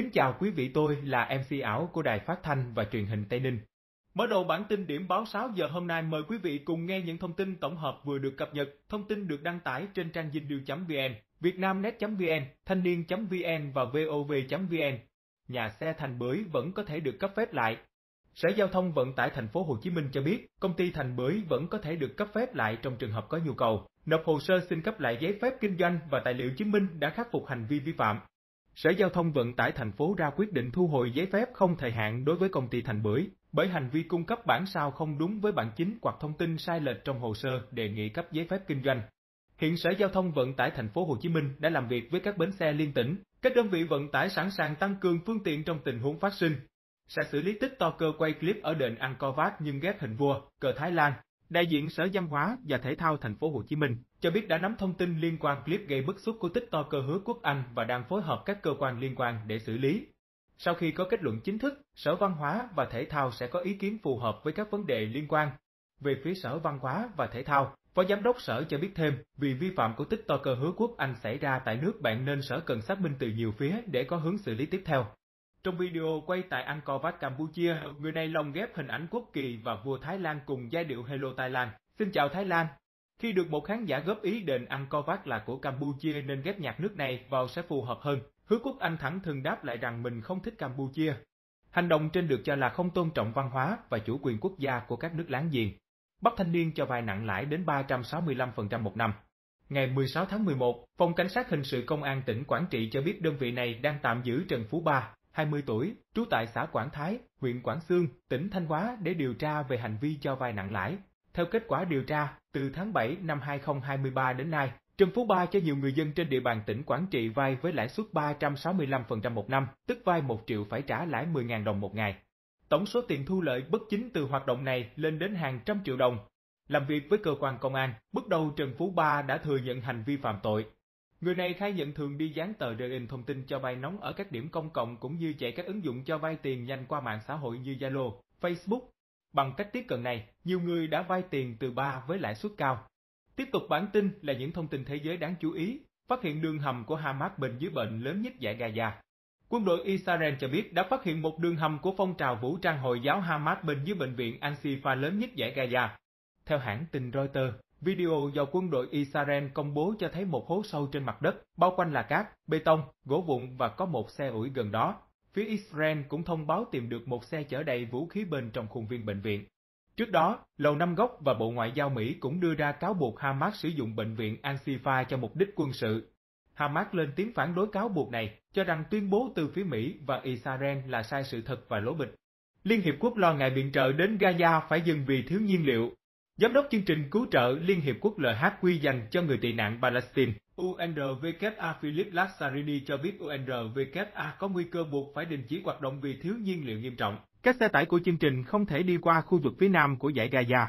Kính chào quý vị tôi là MC ảo của Đài Phát Thanh và Truyền hình Tây Ninh. Mở đầu bản tin điểm báo 6 giờ hôm nay mời quý vị cùng nghe những thông tin tổng hợp vừa được cập nhật, thông tin được đăng tải trên trang dinh điều.vn, vietnamnet.vn, thanh niên.vn và vov.vn. Nhà xe Thành Bưởi vẫn có thể được cấp phép lại. Sở Giao thông Vận tải Thành phố Hồ Chí Minh cho biết, công ty Thành Bưởi vẫn có thể được cấp phép lại trong trường hợp có nhu cầu. Nộp hồ sơ xin cấp lại giấy phép kinh doanh và tài liệu chứng minh đã khắc phục hành vi vi phạm, Sở Giao thông Vận tải thành phố ra quyết định thu hồi giấy phép không thời hạn đối với công ty Thành Bưởi bởi hành vi cung cấp bản sao không đúng với bản chính hoặc thông tin sai lệch trong hồ sơ đề nghị cấp giấy phép kinh doanh. Hiện Sở Giao thông Vận tải thành phố Hồ Chí Minh đã làm việc với các bến xe liên tỉnh, các đơn vị vận tải sẵn sàng tăng cường phương tiện trong tình huống phát sinh. Sẽ xử lý tích to cơ quay clip ở đền Angkor Wat nhưng ghép hình vua, cờ Thái Lan, Đại diện Sở Văn hóa và Thể thao Thành phố Hồ Chí Minh cho biết đã nắm thông tin liên quan clip gây bức xúc của TikTok cơ hứa quốc Anh và đang phối hợp các cơ quan liên quan để xử lý. Sau khi có kết luận chính thức, Sở Văn hóa và Thể thao sẽ có ý kiến phù hợp với các vấn đề liên quan. Về phía Sở Văn hóa và Thể thao, Phó Giám đốc Sở cho biết thêm, vì vi phạm của TikToker Hứa Quốc Anh xảy ra tại nước bạn nên Sở cần xác minh từ nhiều phía để có hướng xử lý tiếp theo. Trong video quay tại Angkor Wat Campuchia, người này lồng ghép hình ảnh quốc kỳ và vua Thái Lan cùng giai điệu Hello Thái Lan. Xin chào Thái Lan. Khi được một khán giả góp ý đền Angkor Wat là của Campuchia nên ghép nhạc nước này vào sẽ phù hợp hơn. Hứa Quốc Anh thẳng thừng đáp lại rằng mình không thích Campuchia. Hành động trên được cho là không tôn trọng văn hóa và chủ quyền quốc gia của các nước láng giềng. Bắt Thanh Niên cho vay nặng lãi đến 365% một năm. Ngày 16 tháng 11, Phòng Cảnh sát Hình sự Công an tỉnh Quảng Trị cho biết đơn vị này đang tạm giữ Trần Phú Ba, 20 tuổi, trú tại xã Quảng Thái, huyện Quảng Sương, tỉnh Thanh Hóa để điều tra về hành vi cho vay nặng lãi. Theo kết quả điều tra, từ tháng 7 năm 2023 đến nay, Trần Phú Ba cho nhiều người dân trên địa bàn tỉnh Quảng Trị vay với lãi suất 365% một năm, tức vay 1 triệu phải trả lãi 10.000 đồng một ngày. Tổng số tiền thu lợi bất chính từ hoạt động này lên đến hàng trăm triệu đồng. Làm việc với cơ quan công an, bước đầu Trần Phú Ba đã thừa nhận hành vi phạm tội, Người này khai nhận thường đi dán tờ rơi in thông tin cho vay nóng ở các điểm công cộng cũng như chạy các ứng dụng cho vay tiền nhanh qua mạng xã hội như Zalo, Facebook. Bằng cách tiếp cận này, nhiều người đã vay tiền từ ba với lãi suất cao. Tiếp tục bản tin là những thông tin thế giới đáng chú ý, phát hiện đường hầm của Hamas bên dưới bệnh lớn nhất giải Gaza. Quân đội Israel cho biết đã phát hiện một đường hầm của phong trào vũ trang Hồi giáo Hamas bên dưới bệnh viện Al-Shifa lớn nhất giải Gaza. Theo hãng tin Reuters, Video do quân đội Israel công bố cho thấy một hố sâu trên mặt đất, bao quanh là cát, bê tông, gỗ vụn và có một xe ủi gần đó. Phía Israel cũng thông báo tìm được một xe chở đầy vũ khí bên trong khuôn viên bệnh viện. Trước đó, Lầu Năm Góc và Bộ Ngoại giao Mỹ cũng đưa ra cáo buộc Hamas sử dụng bệnh viện Al-Shifa cho mục đích quân sự. Hamas lên tiếng phản đối cáo buộc này, cho rằng tuyên bố từ phía Mỹ và Israel là sai sự thật và lố bịch. Liên Hiệp Quốc lo ngại viện trợ đến Gaza phải dừng vì thiếu nhiên liệu, Giám đốc chương trình cứu trợ Liên Hiệp Quốc LHQ dành cho người tị nạn Palestine. UNRWA Philip Lazzarini cho biết UNRWA có nguy cơ buộc phải đình chỉ hoạt động vì thiếu nhiên liệu nghiêm trọng. Các xe tải của chương trình không thể đi qua khu vực phía nam của giải Gaza.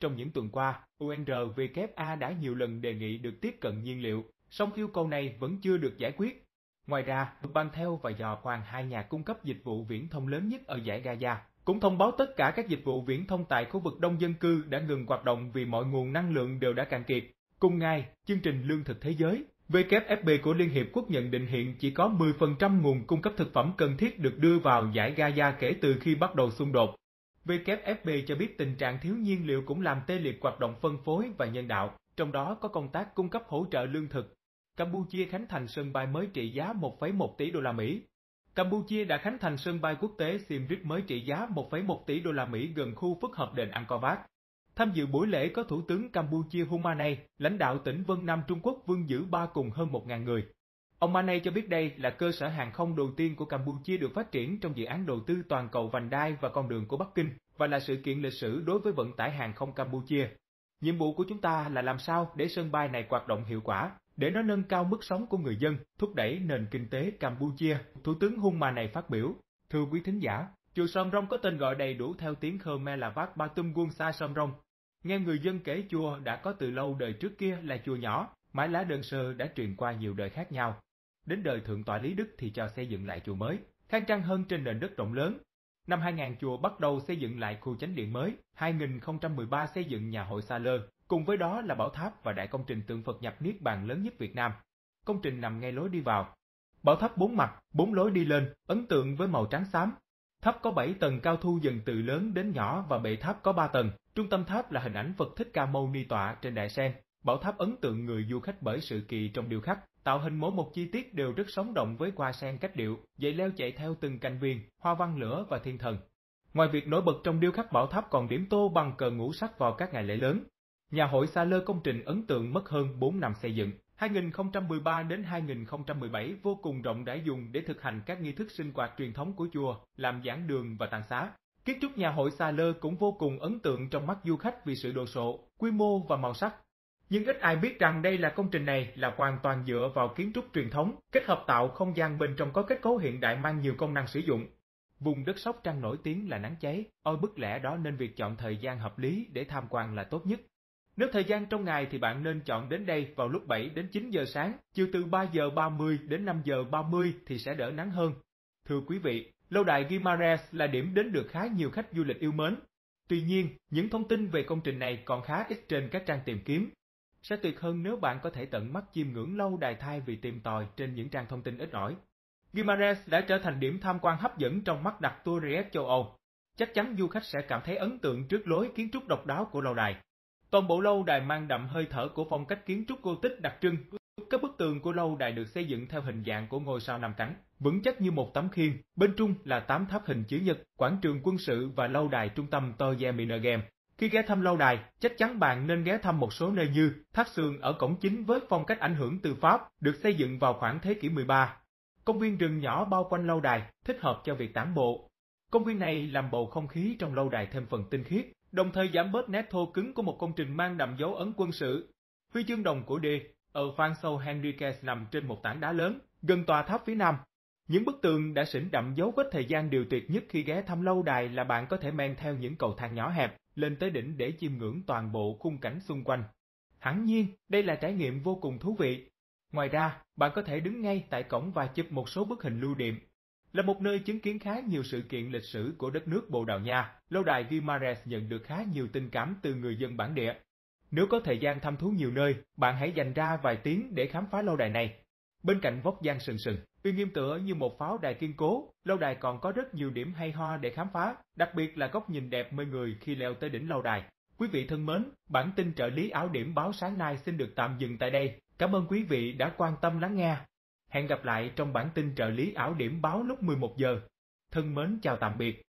Trong những tuần qua, UNRWA đã nhiều lần đề nghị được tiếp cận nhiên liệu, song yêu cầu này vẫn chưa được giải quyết. Ngoài ra, Bang theo và dò khoan hai nhà cung cấp dịch vụ viễn thông lớn nhất ở giải Gaza, cũng thông báo tất cả các dịch vụ viễn thông tại khu vực đông dân cư đã ngừng hoạt động vì mọi nguồn năng lượng đều đã cạn kiệt. Cùng ngày, chương trình Lương thực Thế giới, WFP của Liên Hiệp Quốc nhận định hiện chỉ có 10% nguồn cung cấp thực phẩm cần thiết được đưa vào giải Gaza kể từ khi bắt đầu xung đột. WFP cho biết tình trạng thiếu nhiên liệu cũng làm tê liệt hoạt động phân phối và nhân đạo, trong đó có công tác cung cấp hỗ trợ lương thực. Campuchia khánh thành sân bay mới trị giá 1,1 tỷ đô la Mỹ, Campuchia đã khánh thành sân bay quốc tế Siem Reap mới trị giá 1,1 tỷ đô la Mỹ gần khu phức hợp đền Angkor Wat. Tham dự buổi lễ có Thủ tướng Campuchia Hun Manet, lãnh đạo tỉnh Vân Nam Trung Quốc Vương Dữ Ba cùng hơn 1.000 người. Ông Manet cho biết đây là cơ sở hàng không đầu tiên của Campuchia được phát triển trong dự án đầu tư toàn cầu vành đai và con đường của Bắc Kinh và là sự kiện lịch sử đối với vận tải hàng không Campuchia. Nhiệm vụ của chúng ta là làm sao để sân bay này hoạt động hiệu quả, để nó nâng cao mức sống của người dân, thúc đẩy nền kinh tế Campuchia, Thủ tướng Hun Ma này phát biểu. Thưa quý thính giả, chùa Sầm Rong có tên gọi đầy đủ theo tiếng Khmer là vát Ba Tum Quân Sa Sầm Rong. Nghe người dân kể chùa đã có từ lâu đời trước kia là chùa nhỏ, mái lá đơn sơ đã truyền qua nhiều đời khác nhau. Đến đời Thượng tọa Lý Đức thì cho xây dựng lại chùa mới, khang trang hơn trên nền đất rộng lớn, Năm 2000 chùa bắt đầu xây dựng lại khu chánh điện mới, 2013 xây dựng nhà hội Sa Lơ, cùng với đó là bảo tháp và đại công trình tượng Phật nhập Niết Bàn lớn nhất Việt Nam. Công trình nằm ngay lối đi vào. Bảo tháp bốn mặt, bốn lối đi lên, ấn tượng với màu trắng xám. Tháp có 7 tầng cao thu dần từ lớn đến nhỏ và bệ tháp có 3 tầng. Trung tâm tháp là hình ảnh Phật Thích Ca Mâu Ni tọa trên đại sen. Bảo tháp ấn tượng người du khách bởi sự kỳ trong điều khắc, tạo hình mỗi một chi tiết đều rất sống động với hoa sen cách điệu, dậy leo chạy theo từng cành viền, hoa văn lửa và thiên thần. Ngoài việc nổi bật trong điêu khắc bảo tháp còn điểm tô bằng cờ ngũ sắc vào các ngày lễ lớn. Nhà hội Sa Lơ công trình ấn tượng mất hơn 4 năm xây dựng, 2013 đến 2017 vô cùng rộng rãi dùng để thực hành các nghi thức sinh hoạt truyền thống của chùa, làm giảng đường và tàn xá. Kiến trúc nhà hội Sa Lơ cũng vô cùng ấn tượng trong mắt du khách vì sự đồ sộ, quy mô và màu sắc. Nhưng ít ai biết rằng đây là công trình này là hoàn toàn dựa vào kiến trúc truyền thống, kết hợp tạo không gian bên trong có kết cấu hiện đại mang nhiều công năng sử dụng. Vùng đất Sóc Trăng nổi tiếng là nắng cháy, ôi bức lẽ đó nên việc chọn thời gian hợp lý để tham quan là tốt nhất. Nếu thời gian trong ngày thì bạn nên chọn đến đây vào lúc 7 đến 9 giờ sáng, chiều từ 3 giờ 30 đến 5 giờ 30 thì sẽ đỡ nắng hơn. Thưa quý vị, lâu đài Guimares là điểm đến được khá nhiều khách du lịch yêu mến. Tuy nhiên, những thông tin về công trình này còn khá ít trên các trang tìm kiếm, sẽ tuyệt hơn nếu bạn có thể tận mắt chiêm ngưỡng lâu đài thai vì tìm tòi trên những trang thông tin ít ỏi. Guimarães đã trở thành điểm tham quan hấp dẫn trong mắt đặt tour Riyadh châu Âu. Chắc chắn du khách sẽ cảm thấy ấn tượng trước lối kiến trúc độc đáo của lâu đài. Toàn bộ lâu đài mang đậm hơi thở của phong cách kiến trúc tích đặc trưng. Các bức tường của lâu đài được xây dựng theo hình dạng của ngôi sao nằm cánh, vững chắc như một tấm khiên, bên trung là tám tháp hình chữ nhật, quảng trường quân sự và lâu đài trung tâm Toyeminagem. Khi ghé thăm lâu đài, chắc chắn bạn nên ghé thăm một số nơi như Tháp Sương ở cổng chính với phong cách ảnh hưởng từ Pháp, được xây dựng vào khoảng thế kỷ 13. Công viên rừng nhỏ bao quanh lâu đài, thích hợp cho việc tản bộ. Công viên này làm bầu không khí trong lâu đài thêm phần tinh khiết, đồng thời giảm bớt nét thô cứng của một công trình mang đậm dấu ấn quân sự. Huy chương đồng của D ở Phan Sâu Henriquez nằm trên một tảng đá lớn, gần tòa tháp phía nam, những bức tường đã sỉnh đậm dấu vết thời gian điều tuyệt nhất khi ghé thăm lâu đài là bạn có thể men theo những cầu thang nhỏ hẹp lên tới đỉnh để chiêm ngưỡng toàn bộ khung cảnh xung quanh. Hẳn nhiên, đây là trải nghiệm vô cùng thú vị. Ngoài ra, bạn có thể đứng ngay tại cổng và chụp một số bức hình lưu niệm. Là một nơi chứng kiến khá nhiều sự kiện lịch sử của đất nước Bồ Đào Nha, lâu đài Guimares nhận được khá nhiều tình cảm từ người dân bản địa. Nếu có thời gian thăm thú nhiều nơi, bạn hãy dành ra vài tiếng để khám phá lâu đài này, Bên cạnh vóc dáng sừng sừng, uy nghiêm tựa như một pháo đài kiên cố, lâu đài còn có rất nhiều điểm hay ho để khám phá, đặc biệt là góc nhìn đẹp mê người khi leo tới đỉnh lâu đài. Quý vị thân mến, bản tin trợ lý áo điểm báo sáng nay xin được tạm dừng tại đây. Cảm ơn quý vị đã quan tâm lắng nghe. Hẹn gặp lại trong bản tin trợ lý ảo điểm báo lúc 11 giờ. Thân mến chào tạm biệt.